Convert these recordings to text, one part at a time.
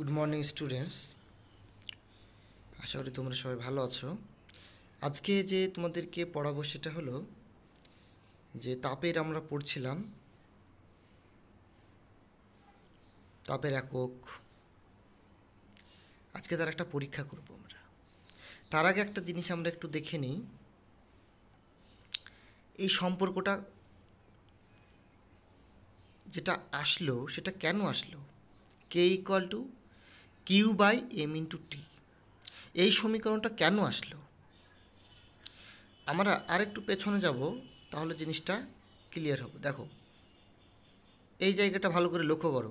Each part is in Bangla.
গুড মর্নিং স্টুডেন্টস আশা করি তোমরা সবাই ভালো আছো আজকে যে তোমাদেরকে পড়াবো সেটা হলো যে তাপের আমরা পড়ছিলাম তাপের একক আজকে তার একটা পরীক্ষা করব আমরা তার আগে একটা জিনিস আমরা একটু দেখে নিই এই সম্পর্কটা যেটা আসলো সেটা কেন আসলো K equal to Q by M into T এই সমীকরণটা কেন আসলো আমরা আরেকটু পেছনে যাব তাহলে জিনিসটা ক্লিয়ার হবে দেখো এই জায়গাটা ভালো করে লক্ষ্য করো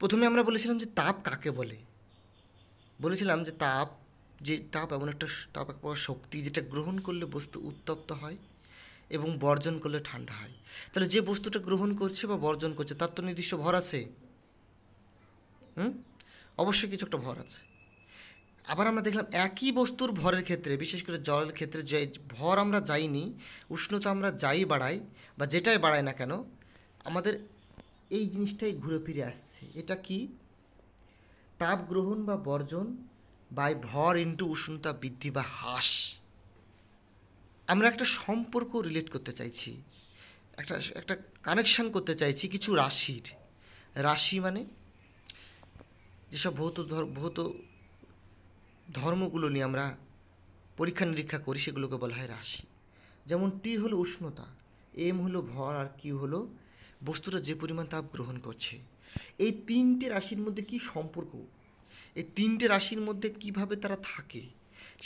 প্রথমে আমরা বলেছিলাম যে তাপ কাকে বলে বলেছিলাম যে তাপ যে তাপ এমন একটা তাপ এক প্রকার শক্তি যেটা গ্রহণ করলে বস্তু উত্তপ্ত হয় এবং বর্জন করলে ঠান্ডা হয় তাহলে যে বস্তুটা গ্রহণ করছে বা বর্জন করছে তার তো নির্দিষ্ট ভর আছে হুম অবশ্যই কিছু একটা ভর আছে আবার আমরা দেখলাম একই বস্তুর ভরের ক্ষেত্রে বিশেষ করে জলের ক্ষেত্রে যে ভর আমরা যাইনি উষ্ণতা আমরা যাই বাড়াই বা যেটাই বাড়াই না কেন আমাদের এই জিনিসটাই ঘুরে ফিরে আসছে এটা কি তাপ গ্রহণ বা বর্জন বাই ভর ইন্টু উষ্ণতা বৃদ্ধি বা হ্রাস আমরা একটা সম্পর্ক রিলেট করতে চাইছি একটা একটা কানেকশান করতে চাইছি কিছু রাশির রাশি মানে যেসব ভৌত ভৌত ধর্মগুলো নিয়ে আমরা পরীক্ষা নিরীক্ষা করি সেগুলোকে বলা হয় রাশি যেমন টি হলো উষ্ণতা এম হলো ভর আর কিউ হলো বস্তুটা যে পরিমাণ তাপ গ্রহণ করছে এই তিনটে রাশির মধ্যে কি সম্পর্ক এই তিনটে রাশির মধ্যে কিভাবে তারা থাকে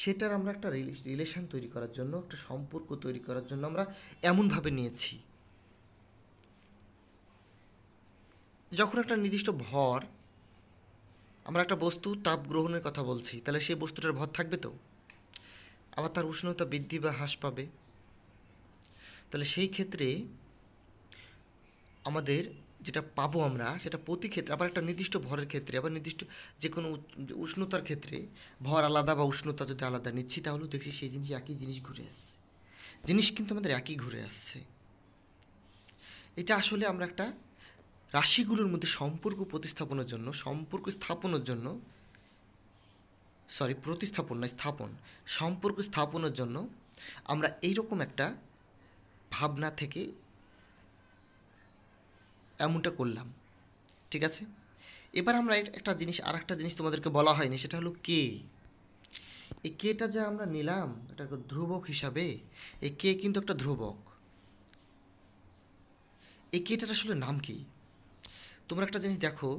সেটার আমরা একটা রিলেশন তৈরি করার জন্য একটা সম্পর্ক তৈরি করার জন্য আমরা এমনভাবে নিয়েছি যখন একটা নির্দিষ্ট ভর আমরা একটা বস্তু তাপ গ্রহণের কথা বলছি তাহলে সেই বস্তুটার ভর থাকবে তো আবার তার উষ্ণতা বৃদ্ধি বা হ্রাস পাবে তাহলে সেই ক্ষেত্রে আমাদের যেটা পাবো আমরা সেটা প্রতি ক্ষেত্রে আবার একটা নির্দিষ্ট ভরের ক্ষেত্রে আবার নির্দিষ্ট যে কোনো উষ্ণতার ক্ষেত্রে ভর আলাদা বা উষ্ণতা যদি আলাদা নিচ্ছি তাহলেও দেখছি সেই জিনিস একই জিনিস ঘুরে আসছে জিনিস কিন্তু আমাদের একই ঘুরে আসছে এটা আসলে আমরা একটা রাশিগুলোর মধ্যে সম্পর্ক প্রতিস্থাপনের জন্য সম্পর্ক স্থাপনের জন্য সরি প্রতিস্থাপন না স্থাপন সম্পর্ক স্থাপনের জন্য আমরা এইরকম একটা ভাবনা থেকে এমনটা করলাম ঠিক আছে এবার আমরা একটা জিনিস আর একটা জিনিস তোমাদেরকে বলা হয়নি সেটা হলো কে এই কেটা যে আমরা নিলাম এটা ধ্রুবক হিসাবে এই কে কিন্তু একটা ধ্রুবক এই কেটার আসলে নাম কী তোমরা একটা জিনিস দেখো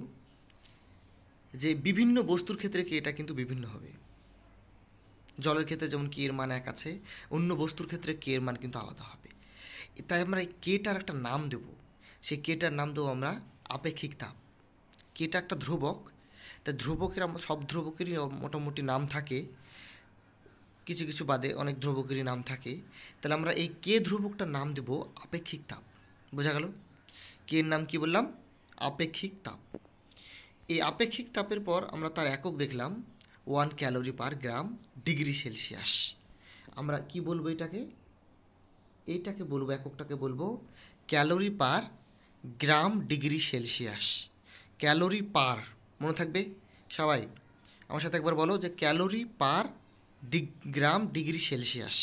যে বিভিন্ন বস্তুর ক্ষেত্রে কি এটা কিন্তু বিভিন্ন হবে জলের ক্ষেত্রে যেমন কে এর মান এক আছে অন্য বস্তুর ক্ষেত্রে কে এর মান কিন্তু আলাদা হবে তাই আমরা এই কেটার একটা নাম দেব সেই কেটার নাম দেবো আমরা আপেক্ষিক তাপ কেটা একটা ধ্রুবক তাই ধ্রুবকের সব ধ্রুবকেরই মোটামুটি নাম থাকে কিছু কিছু বাদে অনেক ধ্রুবকেরই নাম থাকে তাহলে আমরা এই কে ধ্রুবকটার নাম দেব আপেক্ষিক তাপ বোঝা গেল কে এর নাম কি বললাম আপেক্ষিক তাপ এই আপেক্ষিক তাপের পর আমরা তার একক দেখলাম one calorie per gram degree Celsius আমরা কি বলবো এটাকে এইটাকে বলবো এককটাকে বলবো calorie per gram degree Celsius calorie per মনে থাকবে সবাই আমার সাথে একবার বলো যে calorie per deg gram degree Celsius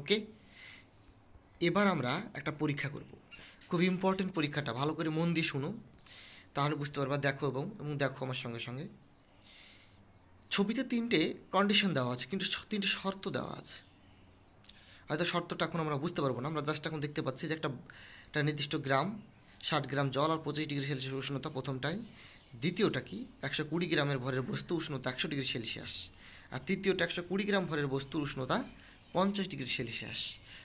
okay এবার আমরা একটা পরীক্ষা করবো খুব ইম্পর্টেন্ট পরীক্ষাটা ভালো করে মন দিয়ে শুনো তাহলে বুঝতে পারবা দেখো এবং এবং দেখো আমার সঙ্গে সঙ্গে ছবিতে তিনটে কন্ডিশন দেওয়া আছে কিন্তু তিনটে শর্ত দেওয়া আছে হয়তো শর্তটা এখন আমরা বুঝতে পারবো না আমরা জাস্ট এখন দেখতে পাচ্ছি যে একটা একটা নির্দিষ্ট গ্রাম ষাট গ্রাম জল আর পঁচিশ ডিগ্রি সেলসিয়াস উষ্ণতা প্রথমটাই দ্বিতীয়টা কি একশো কুড়ি গ্রামের ভরের বস্তু উষ্ণতা একশো ডিগ্রি সেলসিয়াস আর তৃতীয়টা একশো কুড়ি গ্রাম ভরের বস্তুর উষ্ণতা পঞ্চাশ ডিগ্রি সেলসিয়াস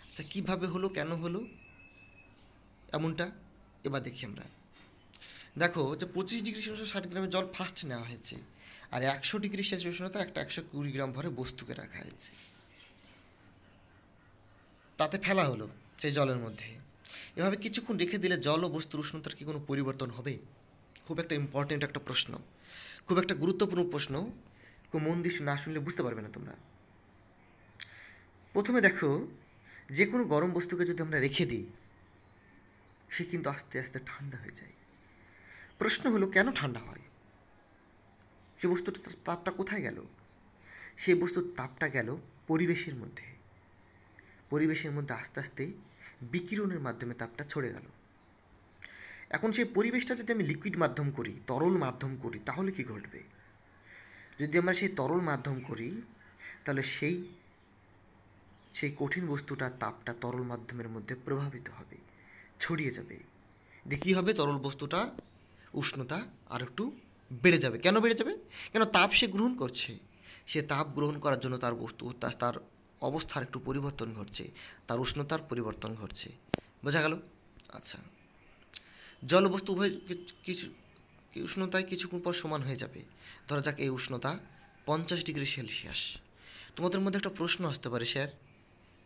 আচ্ছা কীভাবে হলো কেন হলো এমনটা এবার দেখি আমরা দেখো যে পঁচিশ ডিগ্রি সেলসিয়াস ষাট গ্রামে জল ফার্স্ট নেওয়া হয়েছে আর একশো ডিগ্রি সেলসিয়াস উষ্ণতা একটা একশো কুড়ি গ্রাম ভরে বস্তুকে রাখা হয়েছে তাতে ফেলা হলো সেই জলের মধ্যে এভাবে কিছুক্ষণ রেখে দিলে জল ও বস্তুর উষ্ণতার কি কোনো পরিবর্তন হবে খুব একটা ইম্পর্টেন্ট একটা প্রশ্ন খুব একটা গুরুত্বপূর্ণ প্রশ্ন খুব মন দিয়ে না শুনলে বুঝতে পারবে না তোমরা প্রথমে দেখো যে কোনো গরম বস্তুকে যদি আমরা রেখে দিই সে কিন্তু আস্তে আস্তে ঠান্ডা হয়ে যায় প্রশ্ন হলো কেন ঠান্ডা হয় সে বস্তুর তাপটা কোথায় গেল সে বস্তুর তাপটা গেল পরিবেশের মধ্যে পরিবেশের মধ্যে আস্তে আস্তে বিকিরণের মাধ্যমে তাপটা ছড়ে গেল এখন সেই পরিবেশটা যদি আমি লিকুইড মাধ্যম করি তরল মাধ্যম করি তাহলে কি ঘটবে যদি আমরা সেই তরল মাধ্যম করি তাহলে সেই সেই কঠিন বস্তুটার তাপটা তরল মাধ্যমের মধ্যে প্রভাবিত হবে ছড়িয়ে যাবে দেখি কী হবে তরল বস্তুটার উষ্ণতা আর একটু বেড়ে যাবে কেন বেড়ে যাবে কেন তাপ সে গ্রহণ করছে সে তাপ গ্রহণ করার জন্য তার বস্তু তার অবস্থার একটু পরিবর্তন ঘটছে তার উষ্ণতার পরিবর্তন ঘটছে বোঝা গেল আচ্ছা জলবস্তু উভয় কিছু উষ্ণতায় কিছুক্ষণ পর সমান হয়ে যাবে ধরা যাক এই উষ্ণতা পঞ্চাশ ডিগ্রি সেলসিয়াস তোমাদের মধ্যে একটা প্রশ্ন আসতে পারে স্যার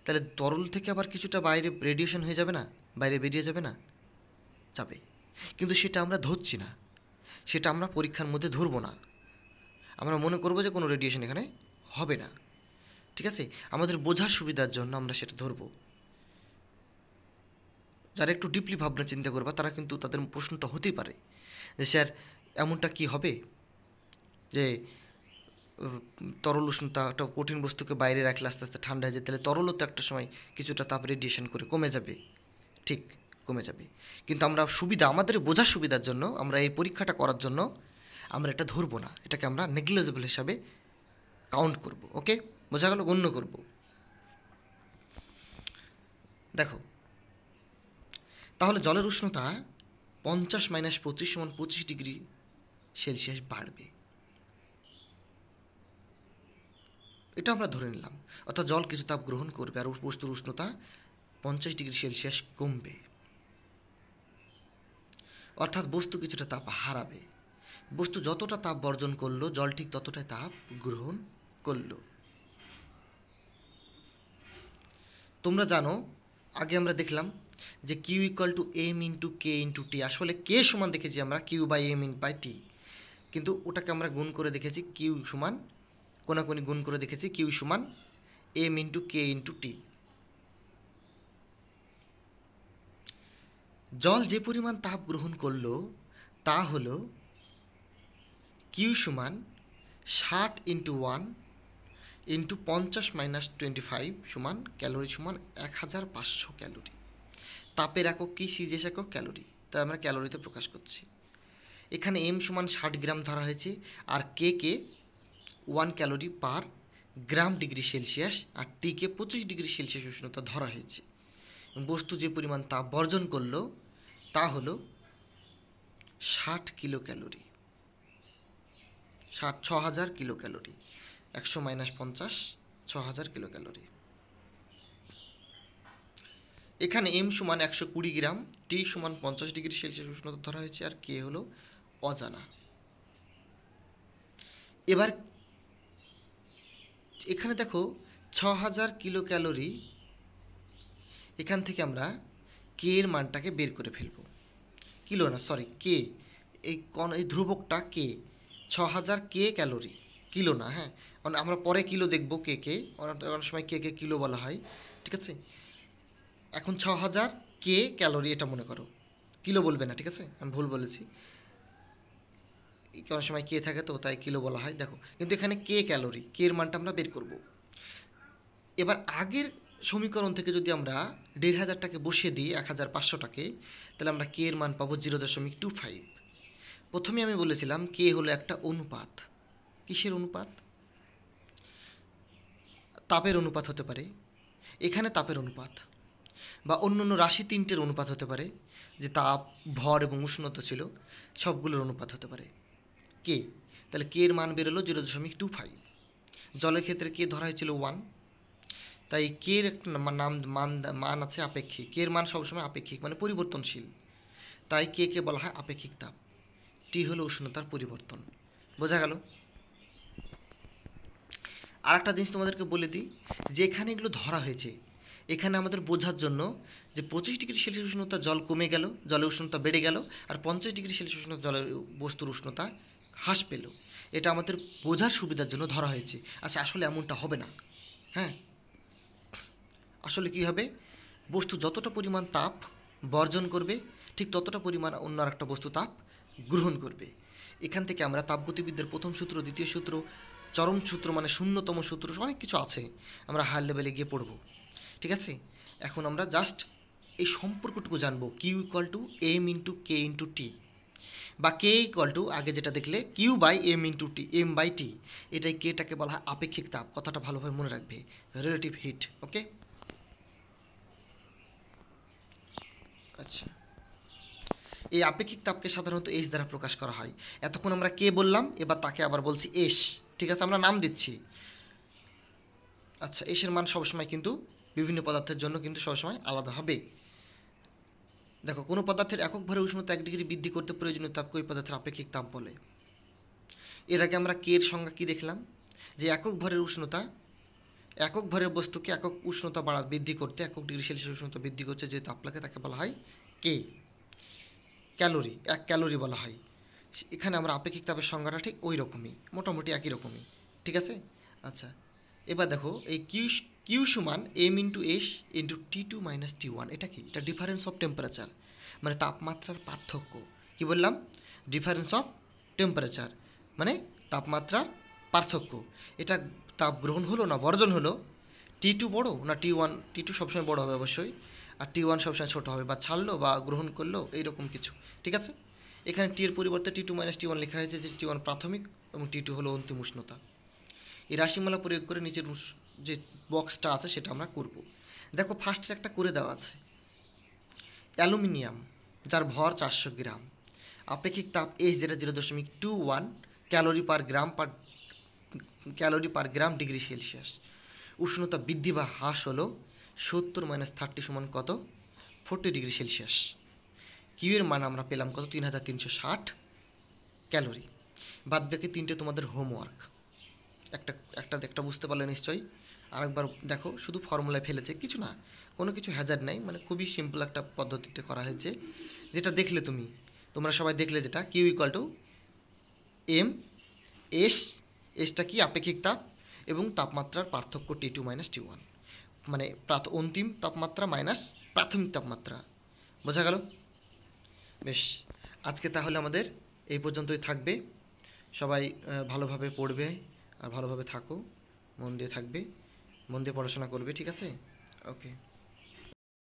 তাহলে তরল থেকে আবার কিছুটা বাইরে রেডিয়েশন হয়ে যাবে না বাইরে বেরিয়ে যাবে না যাবে কিন্তু সেটা আমরা ধরছি না সেটা আমরা পরীক্ষার মধ্যে ধরবো না আমরা মনে করবো যে কোনো রেডিয়েশন এখানে হবে না ঠিক আছে আমাদের বোঝার সুবিধার জন্য আমরা সেটা ধরব যারা একটু ডিপলি ভাবনা চিন্তা করবা তারা কিন্তু তাদের প্রশ্নটা হতেই পারে যে স্যার এমনটা কি হবে যে তরল উষ্ণতা একটা কঠিন বস্তুকে বাইরে রাখলে আস্তে আস্তে ঠান্ডা হয়ে যায় তাহলে তরলও তো একটা সময় কিছুটা তাপ রেডিয়েশন করে কমে যাবে ঠিক কমে যাবে কিন্তু আমরা সুবিধা আমাদের বোঝার সুবিধার জন্য আমরা এই পরীক্ষাটা করার জন্য আমরা এটা ধরবো না এটাকে আমরা নেগলিজেবল হিসাবে কাউন্ট করব ওকে বোঝা গেল গণ্য করব দেখো তাহলে জলের উষ্ণতা পঞ্চাশ মাইনাস পঁচিশ সমান পঁচিশ ডিগ্রি সেলসিয়াস বাড়বে এটা আমরা ধরে নিলাম অর্থাৎ জল কিছু তাপ গ্রহণ করবে আর বস্তুর উষ্ণতা পঞ্চাশ ডিগ্রি সেলসিয়াস কমবে অর্থাৎ বস্তু কিছুটা তাপ হারাবে বস্তু যতটা তাপ বর্জন করলো জল ঠিক ততটাই তাপ গ্রহণ করলো তোমরা জানো আগে আমরা দেখলাম যে Q equal to M into K into T আসলে কে সমান দেখেছি আমরা Q by M in by T কিন্তু ওটাকে আমরা গুণ করে দেখেছি কিউ সমান কোনাকুনি গুণ করে দেখেছি কিউ সমান M into K into T জল যে পরিমাণ তাপ গ্রহণ করল তা হল কিউ সমান ষাট ইন্টু ওয়ান ইন্টু পঞ্চাশ মাইনাস টোয়েন্টি ফাইভ সমান ক্যালোরি সমান এক হাজার পাঁচশো ক্যালোরি তাপের একক কি সিজেস একক ক্যালোরি তাই আমরা ক্যালোরিতে প্রকাশ করছি এখানে এম সমান ষাট গ্রাম ধরা হয়েছে আর কে কে one calorie per gram degree Celsius আর টিকে পঁচিশ ডিগ্রি সেলসিয়াস উষ্ণতা ধরা হয়েছে বস্তু যে পরিমাণ তাপ বর্জন করলো তা হল ষাট কিলো ক্যালোরি ষাট ছ হাজার কিলো ক্যালোরি একশো মাইনাস পঞ্চাশ ছ হাজার কিলো ক্যালোরি এখানে এম সমান একশো কুড়ি গ্রাম টি সমান পঞ্চাশ ডিগ্রি সেলসিয়াস উষ্ণতা ধরা হয়েছে আর কে হলো অজানা এবার এখানে দেখো ছ হাজার কিলো ক্যালোরি এখান থেকে আমরা কে এর মানটাকে বের করে ফেলব কিলো না সরি কে এই কন এই ধ্রুবকটা কে ছ হাজার কে ক্যালোরি কিলো না হ্যাঁ আমরা পরে কিলো দেখব কে কে অনেক সময় কে কে কিলো বলা হয় ঠিক আছে এখন ছ হাজার কে ক্যালোরি এটা মনে করো কিলো বলবে না ঠিক আছে আমি ভুল বলেছি অনেক সময় কে থাকে তো তাই কিলো বলা হয় দেখো কিন্তু এখানে কে ক্যালোরি কে এর মানটা আমরা বের করব এবার আগের সমীকরণ থেকে যদি আমরা দেড় হাজারটাকে বসিয়ে দিই এক হাজার পাঁচশোটাকে তাহলে আমরা কে এর মান পাবো জিরো দশমিক টু ফাইভ প্রথমে আমি বলেছিলাম কে হলো একটা অনুপাত কিসের অনুপাত তাপের অনুপাত হতে পারে এখানে তাপের অনুপাত বা অন্য অন্য রাশি তিনটের অনুপাত হতে পারে যে তাপ ভর এবং উষ্ণতা ছিল সবগুলোর অনুপাত হতে পারে কে তাহলে কে এর মান বেরোলো জিরো দশমিক টু ফাইভ জলের ক্ষেত্রে কে ধরা হয়েছিল ওয়ান তাই কের নাম মান মান আছে আপেক্ষিক কের মান সবসময় আপেক্ষিক মানে পরিবর্তনশীল তাই কে কে বলা হয় আপেক্ষিক তাপ টি হলো উষ্ণতার পরিবর্তন বোঝা গেল আর একটা জিনিস তোমাদেরকে বলে দিই যে এখানে এগুলো ধরা হয়েছে এখানে আমাদের বোঝার জন্য যে পঁচিশ ডিগ্রি সেলসিয়াস উষ্ণতা জল কমে গেল জলের উষ্ণতা বেড়ে গেল আর পঞ্চাশ ডিগ্রি সেলসিয়াস উষ্ণতা জলের বস্তুর উষ্ণতা হ্রাস পেল এটা আমাদের বোঝার সুবিধার জন্য ধরা হয়েছে আচ্ছা আসলে এমনটা হবে না হ্যাঁ আসলে কি হবে বস্তু যতটা পরিমাণ তাপ বর্জন করবে ঠিক ততটা পরিমাণ অন্য একটা বস্তু তাপ গ্রহণ করবে এখান থেকে আমরা তাপগতিবিদ্যার প্রথম সূত্র দ্বিতীয় সূত্র চরম সূত্র মানে শূন্যতম সূত্র অনেক কিছু আছে আমরা হায়ার লেভেলে গিয়ে পড়ব ঠিক আছে এখন আমরা জাস্ট এই সম্পর্কটুকু জানবো Q equal to M into K into T বা কে ইকুয়াল টু আগে যেটা দেখলে Q by M into T M by T এটাই কেটাকে বলা হয় আপেক্ষিক তাপ কথাটা ভালোভাবে মনে রাখবে রিলেটিভ হিট ওকে আচ্ছা এই আপেক্ষিক তাপকে সাধারণত এস দ্বারা প্রকাশ করা হয় এতক্ষণ আমরা কে বললাম এবার তাকে আবার বলছি এস ঠিক আছে আমরা নাম দিচ্ছি আচ্ছা এসের মান সবসময় কিন্তু বিভিন্ন পদার্থের জন্য কিন্তু সবসময় আলাদা হবে দেখো কোনো পদার্থের একক ভরে উষ্ণতা এক ডিগ্রি বৃদ্ধি করতে প্রয়োজনীয় তাপকে ওই পদার্থের আপেক্ষিক তাপ বলে এর আগে আমরা কে এর সংজ্ঞা কী দেখলাম যে একক ভরের উষ্ণতা একক ভরের বস্তুকে একক উষ্ণতা বাড়া বৃদ্ধি করতে একক ডিগ্রি সেলসিয়াস উষ্ণতা বৃদ্ধি করছে যে তাপলাকে তাকে বলা হয় কে ক্যালোরি এক ক্যালোরি বলা হয় এখানে আমরা আপেক্ষিক তাপের সংজ্ঞাটা ঠিক ওই রকমই মোটামুটি একই রকমই ঠিক আছে আচ্ছা এবার দেখো এই কিউ কিউ সমান M into S into T two minus T one এটা কি এটা ডিফারেন্স অফ টেম্পারেচার মানে তাপমাত্রার পার্থক্য কি বললাম ডিফারেন্স অফ টেম্পারেচার মানে তাপমাত্রার পার্থক্য এটা তাপ গ্রহণ হলো না বর্জন হলো টি টু বড়ো না টি ওয়ান টি টু সবসময় বড়ো হবে অবশ্যই আর টি ওয়ান সবসময় ছোটো হবে বা ছাড়লো বা গ্রহণ করলো এইরকম কিছু ঠিক আছে এখানে টি এর পরিবর্তে T two minus T one লেখা হয়েছে যে টি ওয়ান প্রাথমিক এবং টি টু হলো অন্তিম উষ্ণতা এই রাশিমালা প্রয়োগ করে নিচের যে বক্সটা আছে সেটা আমরা করব দেখো ফার্স্টের একটা করে দেওয়া আছে অ্যালুমিনিয়াম যার ভর চারশো গ্রাম আপেক্ষিক তাপ এইচ যেটা জিরো দশমিক two one calorie per gram per calorie per gram degree Celsius উষ্ণতা বৃদ্ধি বা হ্রাস হলো সত্তর মাইনাস থার্টি সমান কত ফোরটি ডিগ্রি সেলসিয়াস কিউয়ের মান আমরা পেলাম কত তিন হাজার তিনশো ষাট ক্যালোরি বাদ বাকি তিনটে তোমাদের হোমওয়ার্ক একটা একটা একটা বুঝতে পারলে নিশ্চয়ই আরেকবার দেখো শুধু ফর্মুলায় ফেলেছে কিছু না কোনো কিছু হ্যাজার নাই মানে খুবই সিম্পল একটা পদ্ধতিতে করা হয়েছে যেটা দেখলে তুমি তোমরা সবাই দেখলে যেটা Q equal to M S এসটা কি আপেক্ষিক তাপ এবং তাপমাত্রার পার্থক্য T two minus T one মানে অন্তিম তাপমাত্রা মাইনাস প্রাথমিক তাপমাত্রা বোঝা গেল বেশ আজকে তাহলে আমাদের এই পর্যন্তই থাকবে সবাই ভালোভাবে পড়বে আর ভালোভাবে থাকো মন দিয়ে থাকবে মন দিয়ে পড়াশোনা করবে ঠিক আছে ওকে